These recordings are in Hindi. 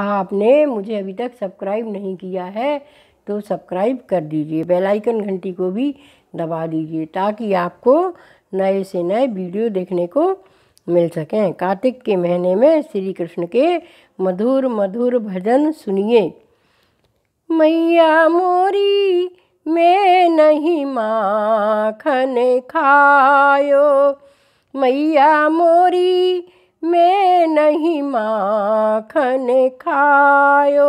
आपने मुझे अभी तक सब्सक्राइब नहीं किया है तो सब्सक्राइब कर दीजिए बेल आइकन घंटी को भी दबा दीजिए ताकि आपको नए से नए वीडियो देखने को मिल सकें कार्तिक के महीने में श्री कृष्ण के मधुर मधुर भजन सुनिए मैया मोरी मैं नहीं माखन खायो मैया मोरी मैं नहीं माखन खायो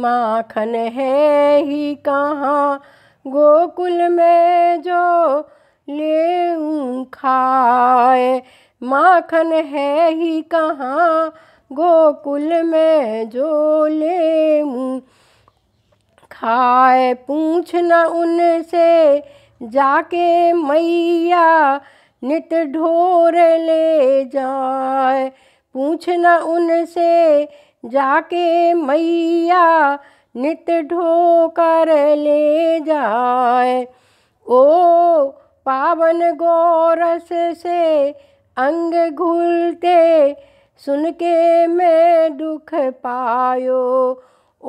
माखन है ही कहाँ गोकुल में जो ले खाए माखन है ही कहाँ गोकुल में जो ले खाए पूछना उनसे जाके मैया नित ढोर ले जाए पूछना उनसे जाके मैया नित ढोकर ले जाए ओ पावन गौरस से अंग घुलते सुन के मैं दुख पायो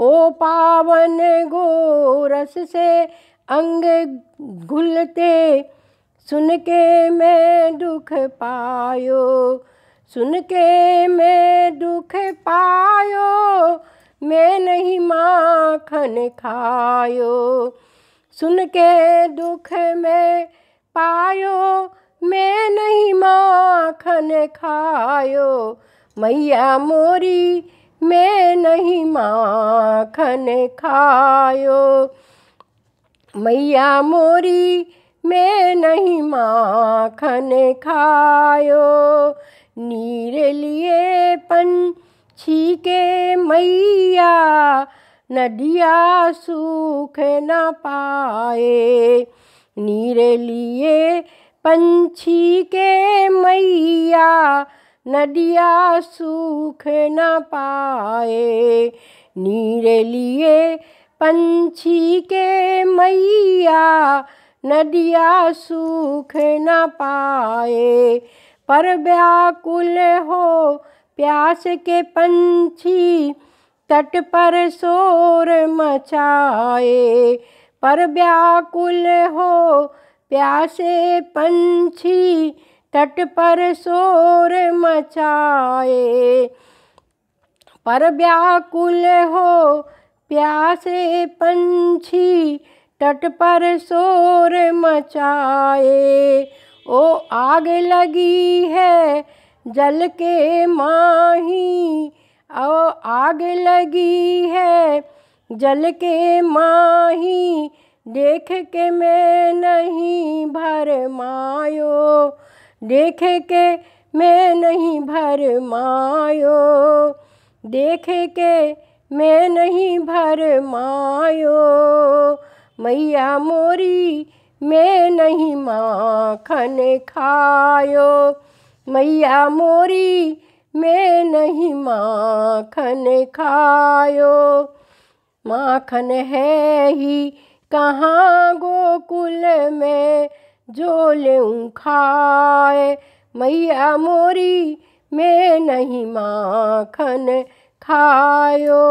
ओ पावन गोरस से अंग घुलते सुन के मैं दुख पायो सुन के मैं दुख पायो मैं नहीं माखन खायो सुन के दुख में पायो मैं नहीं माखन खायो मैया मोरी मैं नहीं माखन खायो मैया मोरी मैं नहीं माखन खायो नीर लिए पंछी के मैया नदिया सूख न पाए नीर लिए पंछी के मैया नदिया सूख न पाए नीर लिए पंछी के मैया नदिया सूख न पाए पर व्याकुल हो प्यास के पंछी तट पर शोर मचाए पर व्याकुल हो प्यासे पंछी तट पर शोर मचाए पर व्याकुल हो प्यासे पंछी तट पर शोर मचाए ओ आग लगी है जल के माही ओ आग लगी है जल के माही देख के मैं नहीं भर मायो देख के मैं नहीं भर मायो देख के मैं नहीं भर मायो मैया मोरी मैं नहीं माखन खायो मैया मोरी मैं नहीं माखन खायो माखन है ही कहाँ गोकुल में जो लूँ खाए मैया मोरी मैं नहीं माखन खायो